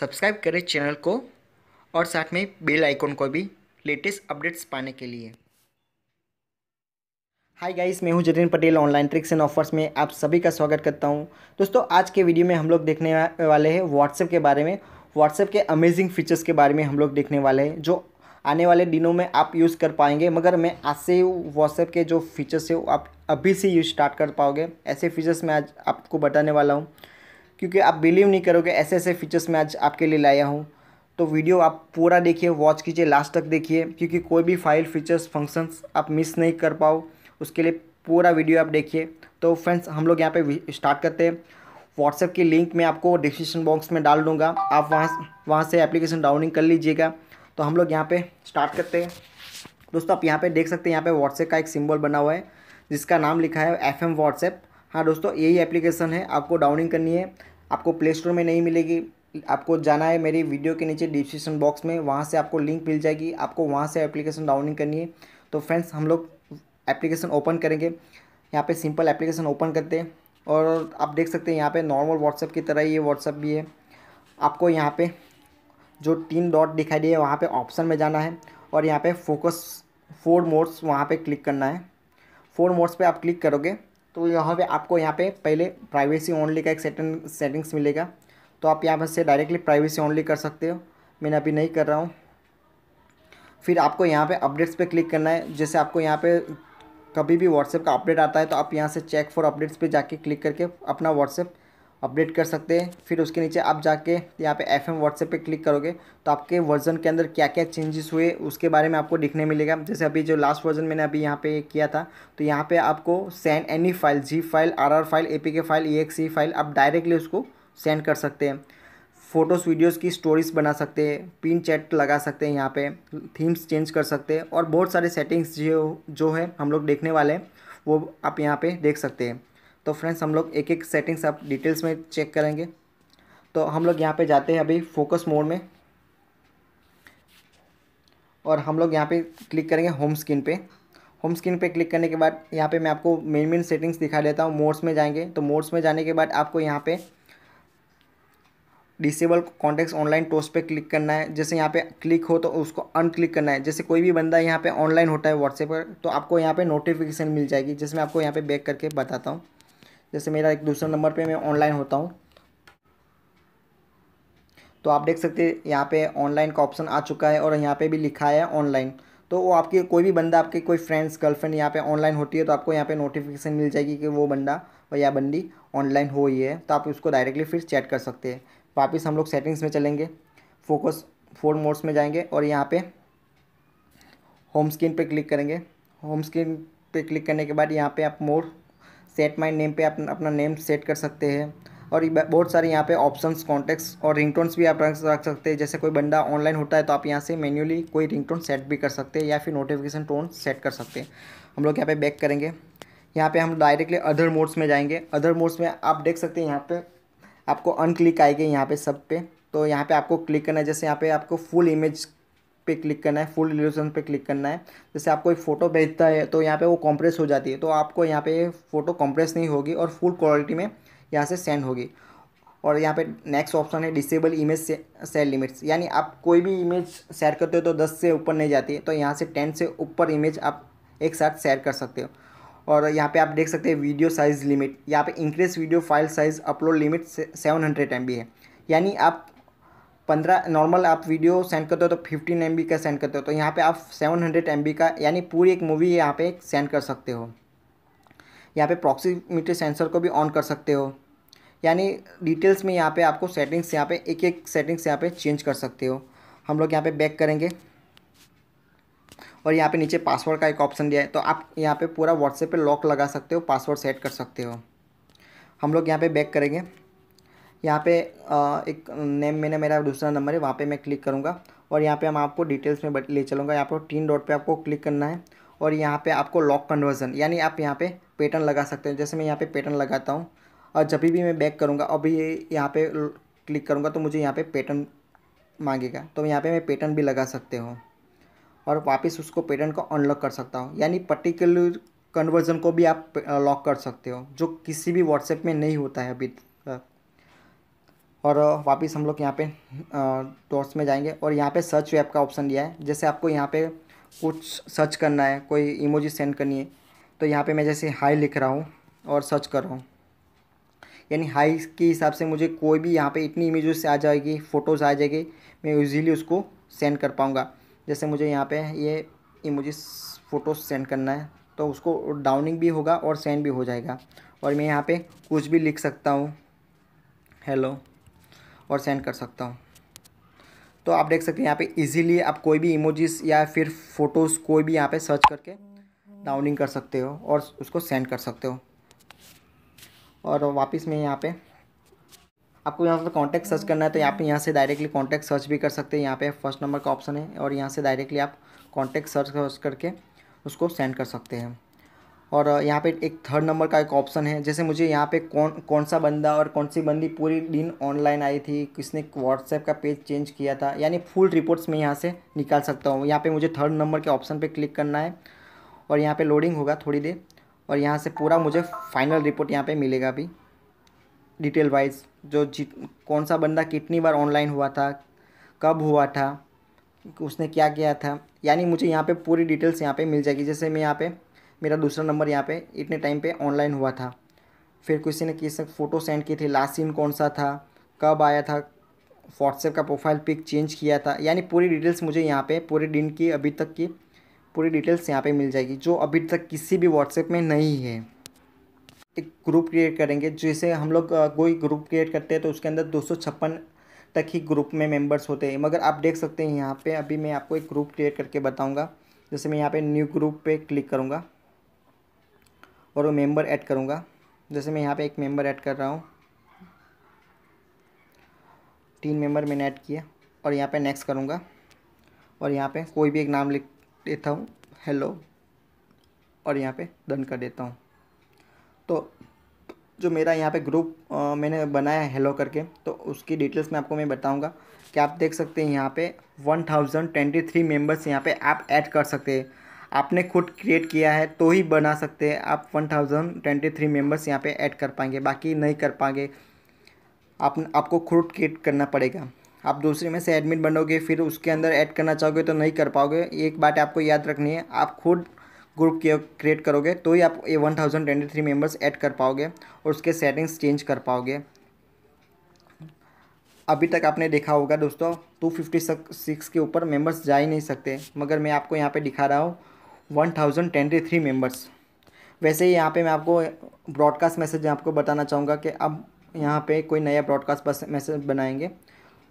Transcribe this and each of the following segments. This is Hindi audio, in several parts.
सब्सक्राइब करें चैनल को और साथ में बेल आइकॉन को भी लेटेस्ट अपडेट्स पाने के लिए हाय गाइस मैं हूं Jatin Patel online tricks and offers में आप सभी का स्वागत करता हूं दोस्तों आज के वीडियो में हम लोग देखने वाले हैं व्हाट्सएप के बारे में व्हाट्सएप के अमेजिंग फीचर्स के बारे में हम लोग देखने वाले हैं जो आने वाले दिनों में आप यूज़ कर पाएंगे मगर मैं आज से व्हाट्सएप के जो फीचर्स है आप अभी से यूज स्टार्ट कर पाओगे ऐसे फीचर्स मैं आज आपको बताने वाला हूँ क्योंकि आप बिलीव नहीं करोगे ऐसे ऐसे फीचर्स मैं आज आपके लिए लाया हूँ तो वीडियो आप पूरा देखिए वॉच कीजिए लास्ट तक देखिए क्योंकि कोई भी फाइल फीचर्स फंक्शंस आप मिस नहीं कर पाओ उसके लिए पूरा वीडियो आप देखिए तो फ्रेंड्स हम लोग यहाँ पे स्टार्ट करते हैं व्हाट्सएप की लिंक मैं आपको डिस्क्रिप्शन बॉक्स में डाल दूँगा आप वहाँ वहाँ से एप्लीकेशन डाउनलोड कर लीजिएगा तो हम लोग यहाँ पर स्टार्ट करते हैं दोस्तों आप यहाँ पर देख सकते हैं यहाँ पर व्हाट्सएप का एक सिम्बल बना हुआ है जिसका नाम लिखा है एफ एम व्हाट्सएप हाँ दोस्तों यही एप्लीकेशन है आपको डाउनलोड करनी है आपको प्ले स्टोर में नहीं मिलेगी आपको जाना है मेरी वीडियो के नीचे डिस्क्रिप्शन बॉक्स में वहाँ से आपको लिंक मिल जाएगी आपको वहाँ से एप्लीकेशन डाउनलोड करनी है तो फ्रेंड्स हम लोग एप्लीकेशन ओपन करेंगे यहाँ पे सिंपल एप्लीकेशन ओपन करते हैं और आप देख सकते हैं यहाँ पे नॉर्मल व्हाट्सएप की तरह ये व्हाट्सएप भी है आपको यहाँ पे जो तीन डॉट दिखाई दिए वहाँ पे ऑप्शन में जाना है और यहाँ पे फोकस फोर मोड्स वहाँ पे क्लिक करना है फोर मोड्स पे आप क्लिक करोगे तो यहाँ पे आपको यहाँ पे पहले प्राइवेसी ओनली का एक सेटिंग सेटिंग्स मिलेगा तो आप यहाँ पर से डायरेक्टली प्राइवेसी ओनली कर सकते हो मैंने अभी नहीं कर रहा हूँ फिर आपको यहाँ पे अपडेट्स पे क्लिक करना है जैसे आपको यहाँ पे कभी भी व्हाट्सएप का अपडेट आता है तो आप यहाँ से चेक फॉर अपडेट्स पे जाके क्लिक करके अपना व्हाट्सएप अपडेट कर सकते हैं फिर उसके नीचे आप जाके यहाँ पे एफ एम व्हाट्सएप पर क्लिक करोगे तो आपके वर्जन के अंदर क्या क्या चेंजेस हुए उसके बारे में आपको दिखने मिलेगा जैसे अभी जो लास्ट वर्जन मैंने अभी यहाँ पे किया था तो यहाँ पे आपको send any file G file R R file A P K file E X file आप डायरेक्टली उसको सेंड कर सकते हैं फ़ोटोज़ वीडियोज़ की स्टोरीज बना सकते हैं पिन चैट लगा सकते हैं यहाँ पर थीम्स चेंज कर सकते हैं और बहुत सारे सेटिंग्स जो जो है हम लोग देखने वाले हैं वो आप यहाँ पर देख सकते हैं तो फ्रेंड्स हम लोग एक एक सेटिंग्स आप डिटेल्स में चेक करेंगे तो हम लोग यहाँ पे जाते हैं अभी फोकस मोड में और हम लोग यहाँ पे क्लिक करेंगे होम स्क्रीन पे होम स्क्रीन पे क्लिक करने के बाद यहाँ पे मैं आपको मेन मेन सेटिंग्स दिखा देता हूँ मोड्स में जाएंगे तो मोड्स में जाने के बाद आपको यहाँ पे डिसेबल कॉन्टैक्ट्स ऑनलाइन टोस्ट पे क्लिक करना है जैसे यहाँ पे क्लिक हो तो उसको अनक्लिक करना है जैसे कोई भी बंदा यहाँ पे ऑनलाइन होता है व्हाट्सएप पर तो आपको यहाँ पे नोटिफिकेशन मिल जाएगी जिसमें आपको यहाँ पे बैक करके बताता हूँ जैसे मेरा एक दूसरा नंबर पे मैं ऑनलाइन होता हूँ तो आप देख सकते हैं यहाँ पे ऑनलाइन का ऑप्शन आ चुका है और यहाँ पे भी लिखा है ऑनलाइन तो वो आपके कोई भी बंदा आपके कोई फ्रेंड्स गर्लफ्रेंड यहाँ पे ऑनलाइन होती है तो आपको यहाँ पे नोटिफिकेशन मिल जाएगी कि वो बंदा और या बंदी ऑनलाइन हो ही है तो आप उसको डायरेक्टली फिर चैट कर सकते हैं वापस हम लोग सेटिंग्स में चलेंगे फोकस फोर मोड्स में जाएंगे और यहाँ पे होम स्क्रीन पे क्लिक करेंगे होम स्क्रीन पे क्लिक करने के बाद यहाँ पे आप मोड सेट माई नेम पे आप अपना नेम सेट कर सकते हैं और बहुत सारे यहाँ पे ऑप्शंस कॉन्टेक्ट्स और रिंगटोन्स भी आप रख सकते हैं जैसे कोई बंदा ऑनलाइन होता है तो आप यहाँ से मैन्युअली कोई रिंगटोन सेट भी कर सकते हैं या फिर नोटिफिकेशन टोन सेट कर सकते हैं हम लोग यहाँ पे बैक करेंगे यहाँ पे हम डायरेक्टली अदर मोड्स में जाएंगे अदर मोड्स में आप देख सकते हैं यहाँ पर आपको अनक्लिक आएगी यहाँ पर सब पे तो यहाँ पे आपको क्लिक करना है जैसे यहाँ पे आपको फुल इमेज पे क्लिक करना है फुल रिजोल्यूशन पे क्लिक करना है जैसे आपको एक फ़ोटो भेजता है तो यहाँ पे वो कॉम्प्रेस हो जाती है तो आपको यहाँ पे फ़ोटो कॉम्प्रेस नहीं होगी और फुल क्वालिटी में यहाँ से सेंड होगी और यहाँ पे नेक्स्ट ऑप्शन है डिसेबल इमेज सेल लिमिट्स यानी आप कोई भी इमेज शेयर करते हो तो दस से ऊपर नहीं जाती है तो यहाँ से टेन से ऊपर इमेज आप एक साथ शेयर कर सकते हो और यहाँ पे आप देख सकते हैं वीडियो साइज़ लिमिट यहाँ पे increase video file size upload limit seven hundred M है यानी आप पंद्रह नॉर्मल आप वीडियो सेंड करते हो तो फिफ्टीन एम का सेंड करते हो तो यहाँ पे आप सेवन हंड्रेड एम का यानी पूरी एक मूवी यहाँ पे सेंड कर सकते हो यहाँ पे प्रॉक्सीमीटर सेंसर को भी ऑन कर सकते हो यानी डिटेल्स में यहाँ पे आपको सेटिंग्स यहाँ पे एक एक सेटिंग्स यहाँ पे चेंज कर सकते हो हम लोग यहाँ पे बैक करेंगे और यहाँ पे नीचे पासवर्ड का एक ऑप्शन दिया है तो आप यहाँ पे पूरा व्हाट्सएप पे लॉक लगा सकते हो पासवर्ड सेट कर सकते हो हम लोग यहाँ पे बैक करेंगे यहाँ पे एक नेम मैंने मेरा दूसरा नंबर है वहाँ पे मैं क्लिक करूँगा और यहाँ पे हम आपको डिटेल्स में ले चलूँगा यहाँ पर तीन डॉट पे आपको क्लिक करना है और यहाँ पे आपको लॉक कन्वर्जन यानी आप यहाँ पे पैटर्न लगा सकते हैं जैसे मैं यहाँ पे पैटर्न लगाता हूँ और जब भी मैं बैक करूँगा अभी ये यहाँ पर क्लिक करूँगा तो मुझे यहाँ पर पैटर्न मांगेगा तो यहाँ पर मैं पैटर्न भी लगा सकते हो और वापस उसको पैटर्न को अनलॉक कर सकता हूँ यानी पर्टिकुलर कन्वर्जन को भी आप लॉक कर सकते हो जो किसी भी व्हाट्सएप में नहीं होता है अभी और वापस हम लोग यहाँ पे टॉर्च में जाएंगे और यहाँ पे सर्च वेब का ऑप्शन दिया है जैसे आपको यहाँ पे कुछ सर्च करना है कोई इमोजी सेंड करनी है तो यहाँ पे मैं जैसे हाई लिख रहा हूँ और सर्च कर रहा हूँ यानी हाई के हिसाब से मुझे कोई भी यहाँ पे इतनी इमेज से आ जाएगी फ़ोटोज़ आ जाएगी मैं ईजीली उसको सेंड कर पाऊँगा जैसे मुझे यहाँ पर ये इमोजी फ़ोटो सेंड करना है तो उसको डाउनिंग भी होगा और सेंड भी हो जाएगा और मैं यहाँ पर कुछ भी लिख सकता हूँ हेलो और सेंड कर सकता हूँ तो आप देख सकते हैं यहाँ पे इजीली आप कोई भी इमोजीज या फिर फ़ोटोज़ कोई भी यहाँ पे सर्च करके डाउनिंग कर सकते हो और उसको सेंड कर सकते हो और वापस में यहाँ पे आपको यहाँ पर कॉन्टैक्ट सर्च करना है तो यहाँ पे यहाँ से डायरेक्टली कॉन्टैक्ट सर्च भी कर सकते हैं यहाँ पे फर्स्ट नंबर का ऑप्शन है और यहाँ से डायरेक्टली आप कॉन्टैक्ट सर्च करके उसको सेंड कर सकते हैं और यहाँ पे एक थर्ड नंबर का एक ऑप्शन है जैसे मुझे यहाँ पे कौन कौन सा बंदा और कौन सी बंदी पूरी दिन ऑनलाइन आई थी किसने व्हाट्सएप का पेज चेंज किया था यानी फुल रिपोर्ट्स मैं यहाँ से निकाल सकता हूँ यहाँ पे मुझे थर्ड नंबर के ऑप्शन पे क्लिक करना है और यहाँ पे लोडिंग होगा थोड़ी देर और यहाँ से पूरा मुझे फाइनल रिपोर्ट यहाँ पर मिलेगा अभी डिटेल वाइज जो कौन सा बंदा कितनी बार ऑनलाइन हुआ था कब हुआ था उसने क्या किया था यानी मुझे यहाँ पे पूरी डिटेल्स यहाँ पे मिल जाएगी जैसे मैं यहाँ पे मेरा दूसरा नंबर यहाँ पे इतने टाइम पे ऑनलाइन हुआ था फिर किसी ने किसी फ़ोटो सेंड की थी लास्ट सीन कौन सा था कब आया था व्हाट्सएप का प्रोफाइल पिक चेंज किया था यानी पूरी डिटेल्स मुझे यहाँ पे पूरे दिन की अभी तक की पूरी डिटेल्स यहाँ पे मिल जाएगी जो अभी तक किसी भी व्हाट्सएप में नहीं है एक ग्रुप क्रिएट करेंगे जैसे हम लोग कोई ग्रुप क्रिएट करते हैं तो उसके अंदर दो तक ही ग्रुप में मेम्बर्स होते हैं मगर आप देख सकते हैं यहाँ पर अभी मैं आपको एक ग्रुप क्रिएट करके बताऊँगा जैसे मैं यहाँ पे न्यू ग्रुप पे क्लिक करूँगा और वो मेम्बर ऐड करूँगा जैसे मैं यहाँ पे एक मेम्बर ऐड कर रहा हूँ तीन मेंबर मैंने ऐड किया और यहाँ पे नेक्स्ट करूँगा और यहाँ पे कोई भी एक नाम लिख देता हूँ हेलो और यहाँ पे डन कर देता हूँ तो जो मेरा यहाँ पे ग्रुप मैंने बनाया हेलो करके तो उसकी डिटेल्स में आपको मैं बताऊँगा कि आप देख सकते हैं यहाँ पे one thousand twenty three members यहाँ पे आप ऐड कर सकते हैं आपने खुद क्रिएट किया है तो ही बना सकते हैं आप one thousand twenty three members यहाँ पे ऐड कर पाएंगे बाकी नहीं कर पाएंगे आप आपको खुद क्रिएट करना पड़ेगा आप दूसरे में से एडमिट बनोगे फिर उसके अंदर ऐड करना चाहोगे तो नहीं कर पाओगे एक बात आपको याद रखनी है आप खुद ग्रुप क्रिएट करोगे तो ही आप ये one thousand twenty three members add कर पाओगे और उसके सेटिंग्स चेंज कर पाओगे अभी तक आपने देखा होगा दोस्तों टू फिफ्टी सिक्स के ऊपर मेंबर्स जा ही नहीं सकते मगर मैं आपको यहाँ पे दिखा रहा हूँ one thousand twenty three members वैसे ही यहाँ पे मैं आपको ब्रॉडकास्ट मैसेज आपको बताना चाहूँगा कि अब यहाँ पे कोई नया ब्रॉडकास्ट मैसेज बनाएंगे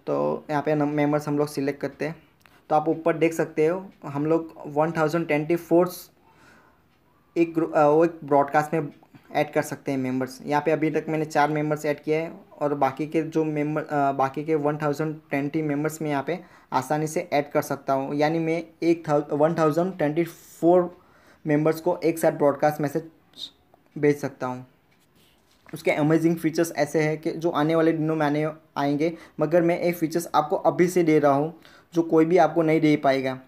तो यहाँ पे मेम्बर्स हम लोग सिलेक्ट करते हैं तो आप ऊपर देख सकते हो हम लोग वन थाउजेंड ट्वेंटी फोर्स एक वो एक ब्रॉडकास्ट में ऐड कर सकते हैं मेंबर्स यहाँ पे अभी तक मैंने चार मेंबर्स ऐड किया है और बाकी के जो मेंबर बाकी के वन थाउजेंड ट्वेंटी मेम्बर्स में यहाँ पे आसानी से ऐड कर सकता हूँ यानी मैं एक thou one thousand twenty four members को एक साथ ब्रॉडकास्ट मैसेज भेज सकता हूँ उसके अमेजिंग फीचर्स ऐसे हैं कि जो आने वाले दिनों में आने आएंगे मगर मैं ये फीचर्स आपको अभी से दे रहा हूँ जो कोई भी आपको नहीं दे पाएगा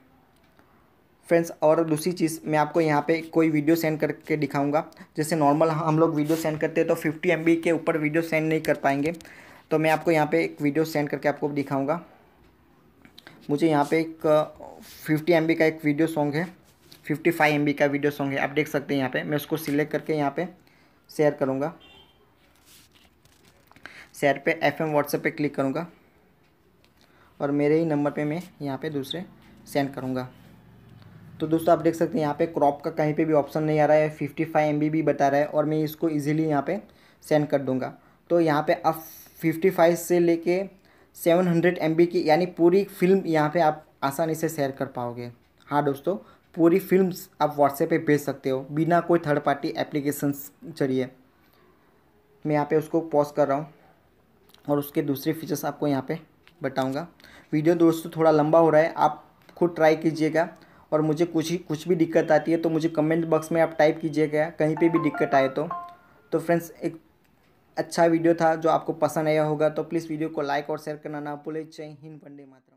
फ्रेंड्स और दूसरी चीज़ मैं आपको यहाँ पे कोई वीडियो सेंड करके दिखाऊंगा जैसे नॉर्मल हम लोग वीडियो सेंड करते हैं तो 50 एम के ऊपर वीडियो सेंड नहीं कर पाएंगे तो मैं आपको यहाँ पे एक वीडियो सेंड करके आपको दिखाऊंगा मुझे यहाँ पे एक फिफ्टी एम का एक वीडियो सॉन्ग है फिफ्टी फाइव एम का वीडियो सॉन्ग है आप देख सकते हैं यहाँ पर मैं उसको सिलेक्ट करके यहाँ पर शेयर करूँगा शेयर पर एफ एम व्हाट्सएप पर क्लिक करूँगा और मेरे ही नंबर पर मैं यहाँ पर दूसरे सेंड करूँगा तो दोस्तों आप देख सकते हैं यहाँ पे क्रॉप का कहीं पे भी ऑप्शन नहीं आ रहा है फिफ्टी फाइव एम भी बता रहा है और मैं इसको इजीली यहाँ पे सेंड कर दूँगा तो यहाँ पे आप फिफ्टी फाइव से लेके सेवन हंड्रेड एम की यानी पूरी फिल्म यहाँ पर आप आसानी से शेयर कर पाओगे हाँ दोस्तों पूरी फिल्म आप व्हाट्सएप पर भेज सकते हो बिना कोई थर्ड पार्टी एप्लीकेशन चलिए मैं यहाँ पर उसको पॉज कर रहा हूँ और उसके दूसरे फीचर्स आपको यहाँ पर बताऊँगा वीडियो दोस्तों थोड़ा लंबा हो रहा है आप खुद ट्राई कीजिएगा और मुझे कुछ ही कुछ भी दिक्कत आती है तो मुझे कमेंट बॉक्स में आप टाइप कीजिएगा कहीं पे भी दिक्कत आए तो तो फ्रेंड्स एक अच्छा वीडियो था जो आपको पसंद आया होगा तो प्लीज़ वीडियो को लाइक और शेयर करना ना भूलें जय हिंद वंदे मातरम